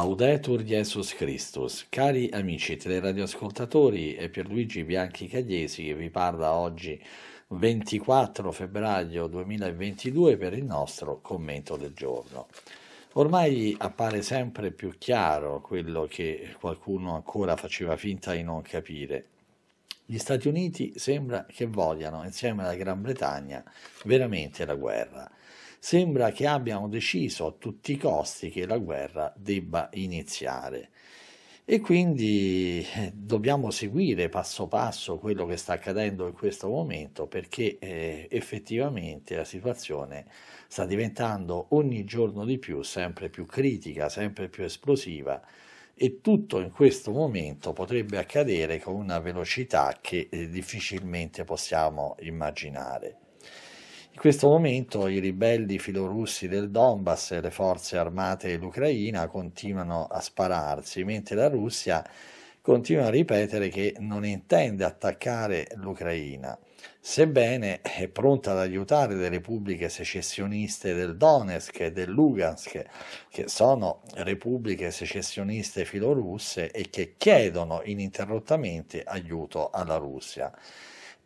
Laudetur Jesus Christus. Cari amici teleradioascoltatori, è Pierluigi Bianchi Cagliesi che vi parla oggi 24 febbraio 2022 per il nostro commento del giorno. Ormai appare sempre più chiaro quello che qualcuno ancora faceva finta di non capire. Gli Stati Uniti sembra che vogliano, insieme alla Gran Bretagna, veramente la guerra sembra che abbiano deciso a tutti i costi che la guerra debba iniziare. E quindi eh, dobbiamo seguire passo passo quello che sta accadendo in questo momento perché eh, effettivamente la situazione sta diventando ogni giorno di più sempre più critica, sempre più esplosiva e tutto in questo momento potrebbe accadere con una velocità che eh, difficilmente possiamo immaginare. In questo momento i ribelli filorussi del Donbass e le forze armate dell'Ucraina continuano a spararsi, mentre la Russia continua a ripetere che non intende attaccare l'Ucraina, sebbene è pronta ad aiutare le repubbliche secessioniste del Donetsk e del Lugansk, che sono repubbliche secessioniste filorusse e che chiedono ininterrottamente aiuto alla Russia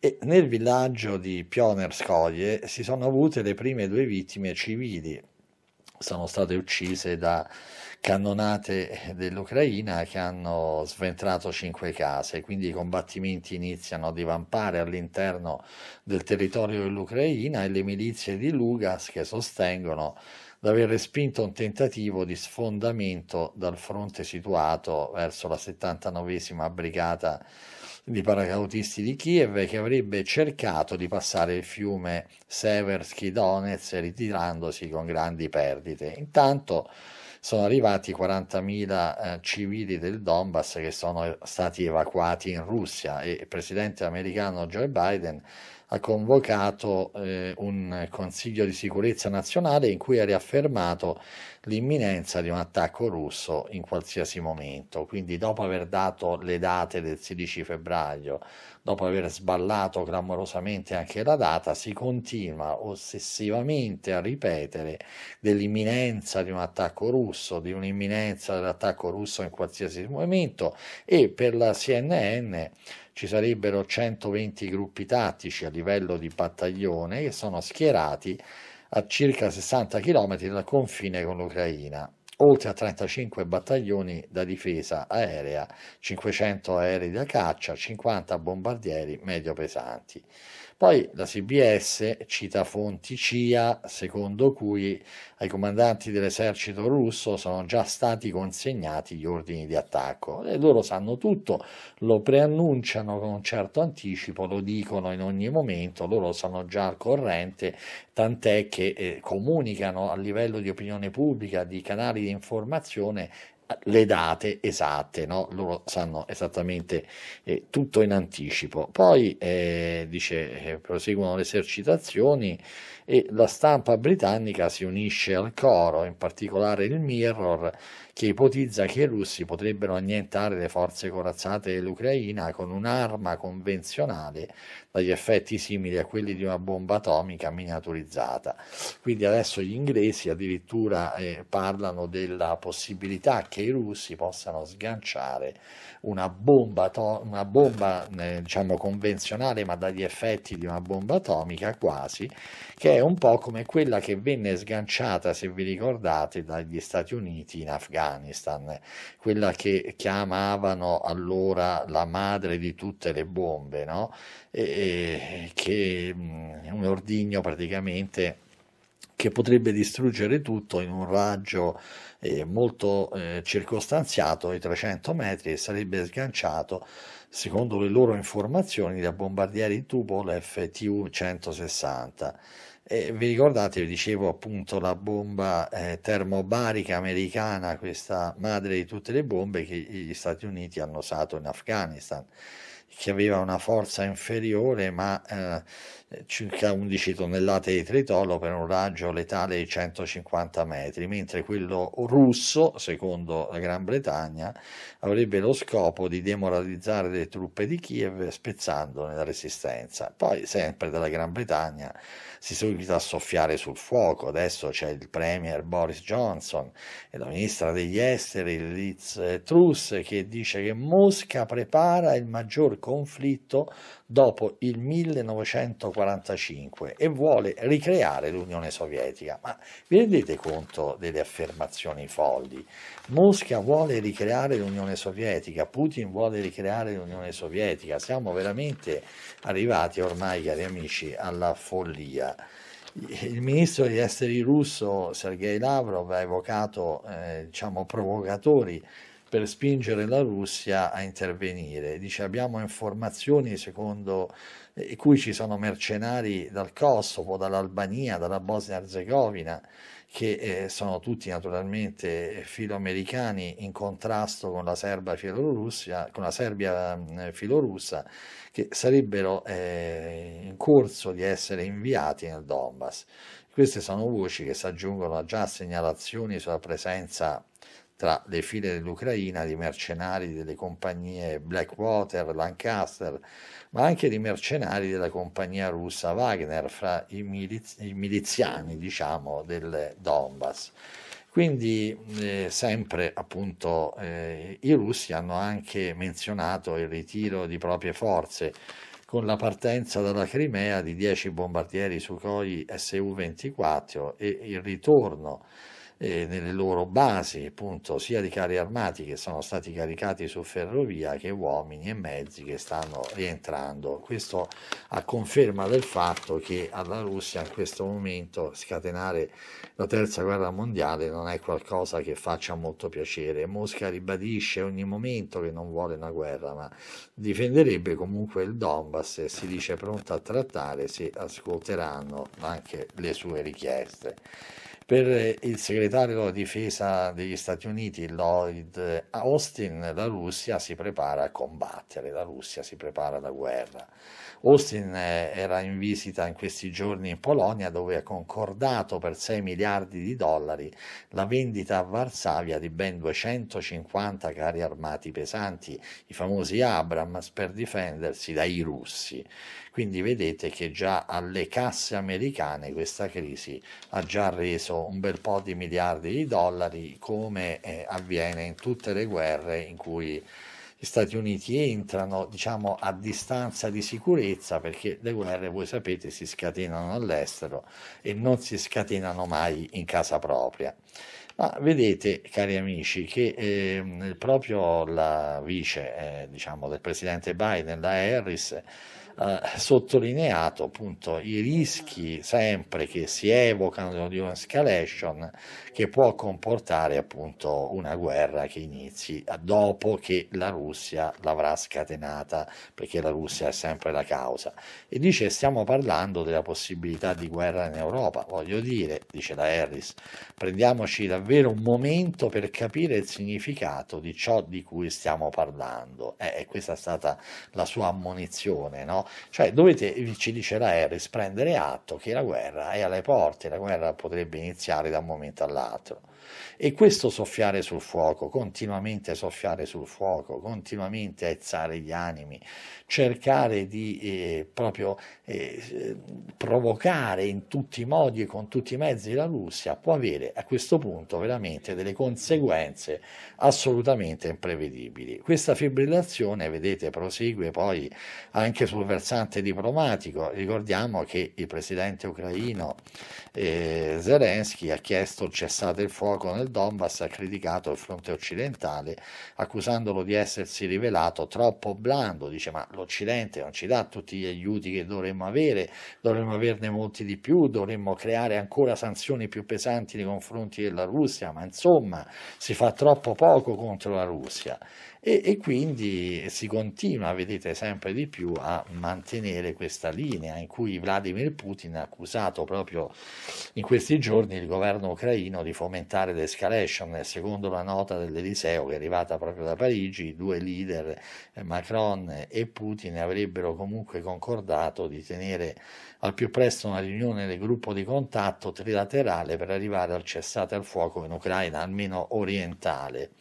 e nel villaggio di Pionerskoye si sono avute le prime due vittime civili. Sono state uccise da cannonate dell'Ucraina che hanno sventrato cinque case, quindi i combattimenti iniziano a divampare all'interno del territorio dell'Ucraina e le milizie di Lugas che sostengono di aver respinto un tentativo di sfondamento dal fronte situato verso la 79 brigata di paracadutisti di Kiev che avrebbe cercato di passare il fiume Seversky Donetsk ritirandosi con grandi perdite. Intanto sono arrivati 40.000 eh, civili del Donbass che sono stati evacuati in Russia e il presidente americano Joe Biden ha convocato eh, un Consiglio di sicurezza nazionale in cui ha riaffermato l'imminenza di un attacco russo in qualsiasi momento. Quindi dopo aver dato le date del 16 febbraio, dopo aver sballato clamorosamente anche la data, si continua ossessivamente a ripetere dell'imminenza di un attacco russo, di un'imminenza dell'attacco russo in qualsiasi momento e per la CNN ci sarebbero 120 gruppi tattici a livello di battaglione che sono schierati a circa 60 km dal confine con l'Ucraina oltre a 35 battaglioni da difesa aerea, 500 aerei da caccia, 50 bombardieri medio pesanti. Poi la CBS cita fonti CIA secondo cui ai comandanti dell'esercito russo sono già stati consegnati gli ordini di attacco e loro sanno tutto, lo preannunciano con un certo anticipo, lo dicono in ogni momento, loro sono già al corrente, tant'è che eh, comunicano a livello di opinione pubblica, di canali di informazione le date esatte, no? loro sanno esattamente eh, tutto in anticipo. Poi eh, dice, eh, proseguono le esercitazioni e la stampa britannica si unisce al coro, in particolare il Mirror che ipotizza che i russi potrebbero annientare le forze corazzate dell'Ucraina con un'arma convenzionale dagli effetti simili a quelli di una bomba atomica miniaturizzata. Quindi adesso gli inglesi addirittura eh, parlano della possibilità che i russi possano sganciare una bomba, una bomba eh, diciamo convenzionale ma dagli effetti di una bomba atomica quasi, che è un po' come quella che venne sganciata, se vi ricordate, dagli Stati Uniti in Afghanistan Afghanistan, quella che chiamavano allora la madre di tutte le bombe, no? e, e, che mh, mm, un ordigno praticamente che potrebbe distruggere tutto in un raggio eh, molto eh, circostanziato di 300 metri e sarebbe sganciato, secondo le loro informazioni, da bombardieri Tupol FTU-160 e vi ricordate, vi dicevo appunto la bomba eh, termobarica americana, questa madre di tutte le bombe che gli Stati Uniti hanno usato in Afghanistan, che aveva una forza inferiore ma eh, circa 11 tonnellate di tritolo per un raggio letale di 150 metri, mentre quello russo, secondo la Gran Bretagna, avrebbe lo scopo di demoralizzare le truppe di Kiev spezzandone la resistenza. Poi sempre dalla Gran Bretagna si sono invita a soffiare sul fuoco. Adesso c'è il premier Boris Johnson e la ministra degli esteri Liz Truss che dice che Mosca prepara il maggior conflitto dopo il 1945 e vuole ricreare l'Unione Sovietica. Ma vi rendete conto delle affermazioni folli? Mosca vuole ricreare l'Unione Sovietica, Putin vuole ricreare l'Unione Sovietica, siamo veramente arrivati ormai, cari amici, alla follia il ministro degli esteri russo Sergei Lavrov ha evocato eh, diciamo, provocatori per spingere la Russia a intervenire. Dice abbiamo informazioni secondo eh, in cui ci sono mercenari dal Kosovo, dall'Albania, dalla Bosnia-Herzegovina, che eh, sono tutti naturalmente filoamericani in contrasto con la, Serba filorussia, con la Serbia eh, filorussa, che sarebbero eh, in corso di essere inviati nel Donbass. Queste sono voci che si aggiungono a già segnalazioni sulla presenza tra le file dell'Ucraina di mercenari delle compagnie Blackwater, Lancaster, ma anche di mercenari della compagnia russa Wagner fra i, miliz- i miliziani, diciamo, del Donbass. Quindi eh, sempre appunto eh, i russi hanno anche menzionato il ritiro di proprie forze con la partenza dalla Crimea di 10 bombardieri Sukhoi Su-24 e il ritorno eh, nelle loro basi, appunto, sia di carri armati che sono stati caricati su ferrovia che uomini e mezzi che stanno rientrando. Questo a conferma del fatto che alla Russia in questo momento scatenare la terza guerra mondiale non è qualcosa che faccia molto piacere. Mosca ribadisce ogni momento che non vuole una guerra, ma difenderebbe comunque il Donbass e si dice pronta a trattare se ascolteranno anche le sue richieste. Per eh, il segreto segretario della difesa degli Stati Uniti Lloyd Austin, la Russia si prepara a combattere, la Russia si prepara alla guerra. Austin eh, era in visita in questi giorni in Polonia dove ha concordato per 6 miliardi di dollari la vendita a Varsavia di ben 250 carri armati pesanti, i famosi Abrams, per difendersi dai russi. Quindi vedete che già alle casse americane questa crisi ha già reso un bel po' di miliardi di dollari come eh, avviene in tutte le guerre in cui gli Stati Uniti entrano diciamo a distanza di sicurezza perché le guerre voi sapete si scatenano all'estero e non si scatenano mai in casa propria ma vedete cari amici che eh, proprio la vice eh, diciamo del presidente Biden la Harris eh, sottolineato appunto i rischi sempre che si evocano di un'escalation che può comportare appunto una guerra che inizi dopo che la Russia l'avrà scatenata, perché la Russia è sempre la causa. E dice stiamo parlando della possibilità di guerra in Europa, voglio dire, dice la Harris, prendiamoci davvero un momento per capire il significato di ciò di cui stiamo parlando. Eh, e questa è stata la sua ammonizione, no? Cioè dovete, ci dice la Harris, prendere atto che la guerra è alle porte, la guerra potrebbe iniziare da un momento all'altro. E questo soffiare sul fuoco, continuamente soffiare sul fuoco, continuamente aizzare gli animi, cercare di eh, proprio eh, provocare in tutti i modi e con tutti i mezzi la Russia, può avere a questo punto veramente delle conseguenze assolutamente imprevedibili. Questa fibrillazione, vedete, prosegue poi anche sul versante versante diplomatico, ricordiamo che il presidente ucraino eh, Zelensky ha chiesto il cessate il fuoco nel Donbass, ha criticato il fronte occidentale accusandolo di essersi rivelato troppo blando, dice ma l'Occidente non ci dà tutti gli aiuti che dovremmo avere, dovremmo averne molti di più, dovremmo creare ancora sanzioni più pesanti nei confronti della Russia, ma insomma si fa troppo poco contro la Russia e, e quindi si continua, vedete, sempre di più a mantenere questa linea in cui Vladimir Putin ha accusato proprio in questi giorni il governo ucraino di fomentare l'escalation secondo la nota dell'Eliseo che è arrivata proprio da Parigi, i due leader eh, Macron e Putin avrebbero comunque concordato di tenere al più presto una riunione del gruppo di contatto trilaterale per arrivare al cessate al fuoco in Ucraina, almeno orientale.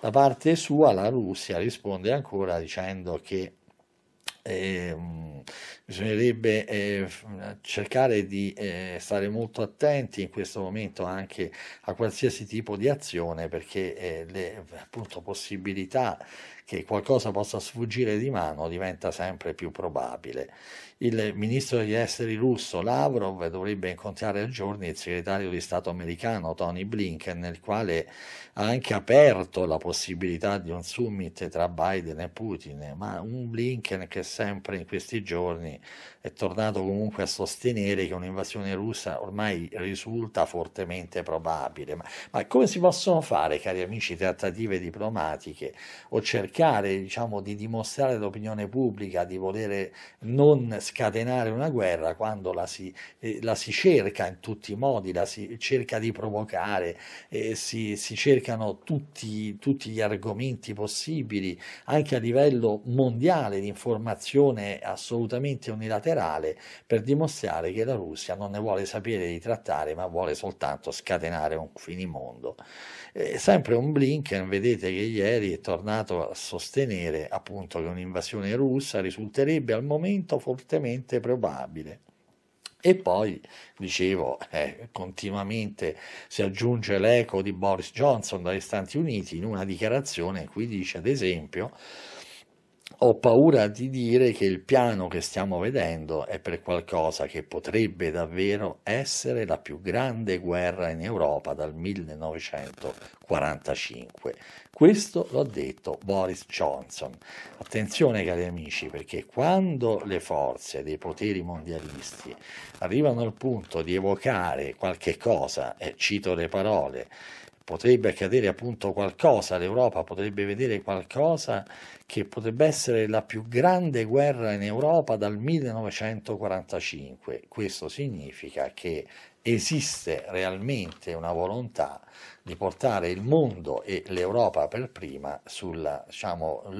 Da parte sua la Russia risponde ancora dicendo che eh, bisognerebbe eh, cercare di eh, stare molto attenti in questo momento anche a qualsiasi tipo di azione perché eh, le appunto, possibilità che qualcosa possa sfuggire di mano diventa sempre più probabile. Il ministro degli esteri russo Lavrov dovrebbe incontrare a giorni il segretario di Stato americano Tony Blinken, nel quale ha anche aperto la possibilità di un summit tra Biden e Putin, ma un Blinken che sempre in questi giorni è tornato comunque a sostenere che un'invasione russa ormai risulta fortemente probabile. Ma, ma come si possono fare, cari amici, trattative diplomatiche o cercare diciamo, di dimostrare all'opinione pubblica di volere non scatenare una guerra quando la si, eh, la si, cerca in tutti i modi, la si cerca di provocare, eh, si, si, cercano tutti, tutti, gli argomenti possibili, anche a livello mondiale di informazione assolutamente unilaterale, per dimostrare che la Russia non ne vuole sapere di trattare, ma vuole soltanto scatenare un finimondo. Eh, sempre un Blinken, vedete che ieri è tornato a sostenere appunto che un'invasione russa risulterebbe al momento fortemente altamente probabile. E poi, dicevo, eh, continuamente si aggiunge l'eco di Boris Johnson dagli Stati Uniti in una dichiarazione in cui dice, ad esempio, ho paura di dire che il piano che stiamo vedendo è per qualcosa che potrebbe davvero essere la più grande guerra in Europa dal 1945. Questo l'ha detto Boris Johnson. Attenzione cari amici perché quando le forze dei poteri mondialisti arrivano al punto di evocare qualche cosa, e cito le parole, potrebbe accadere appunto qualcosa, l'Europa potrebbe vedere qualcosa che potrebbe essere la più grande guerra in Europa dal 1945. Questo significa che esiste realmente una volontà di portare il mondo e l'Europa per prima sull'orlo diciamo,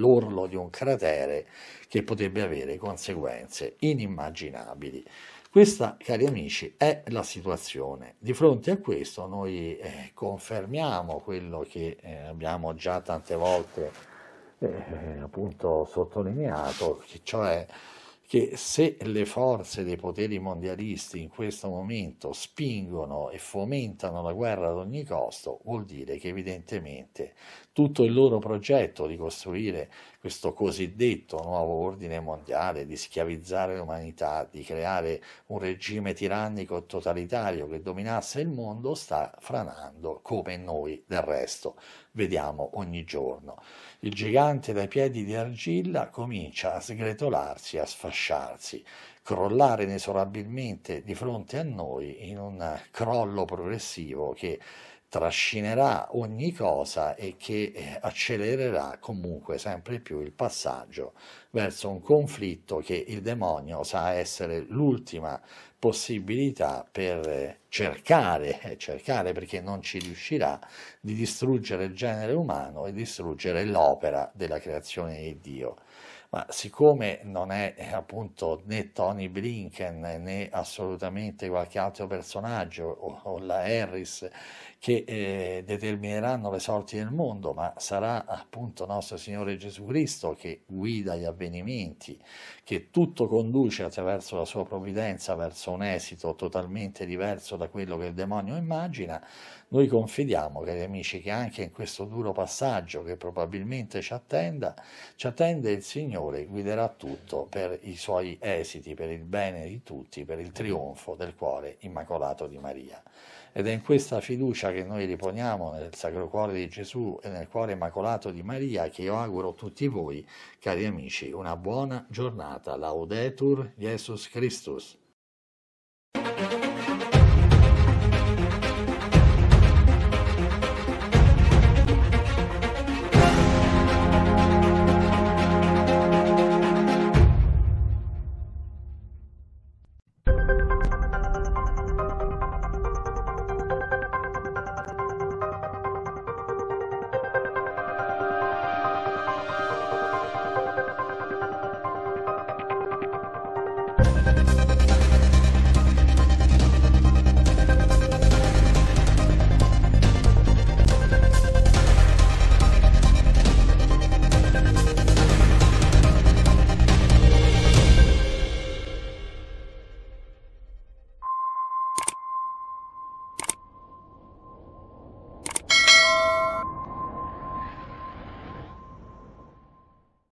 di un cratere che potrebbe avere conseguenze inimmaginabili. Questa, cari amici, è la situazione. Di fronte a questo noi eh, confermiamo quello che eh, abbiamo già tante volte eh, appunto sottolineato, cioè che se le forze dei poteri mondialisti in questo momento spingono e fomentano la guerra ad ogni costo, vuol dire che evidentemente tutto il loro progetto di costruire questo cosiddetto nuovo ordine mondiale, di schiavizzare l'umanità, di creare un regime tirannico totalitario che dominasse il mondo, sta franando come noi del resto vediamo ogni giorno. Il gigante dai piedi di argilla comincia a sgretolarsi, a sfasciarsi, crollare inesorabilmente di fronte a noi in un crollo progressivo che trascinerà ogni cosa e che eh, accelererà comunque sempre più il passaggio verso un conflitto che il demonio sa essere l'ultima possibilità per eh, cercare, eh, cercare perché non ci riuscirà, di distruggere il genere umano e distruggere l'opera della creazione di Dio ma siccome non è appunto né Tony Blinken né assolutamente qualche altro personaggio o, o la Harris che eh, determineranno le sorti del mondo, ma sarà appunto nostro Signore Gesù Cristo che guida gli avvenimenti, che tutto conduce attraverso la sua provvidenza verso un esito totalmente diverso da quello che il demonio immagina, noi confidiamo, cari amici, che anche in questo duro passaggio che probabilmente ci, attenda, ci attende il Signore guiderà tutto per i suoi esiti, per il bene di tutti, per il trionfo del cuore immacolato di Maria. Ed è in questa fiducia che noi riponiamo nel Sacro Cuore di Gesù e nel Cuore Immacolato di Maria che io auguro a tutti voi, cari amici, una buona giornata. Laudetur Jesus Christus. Thank you.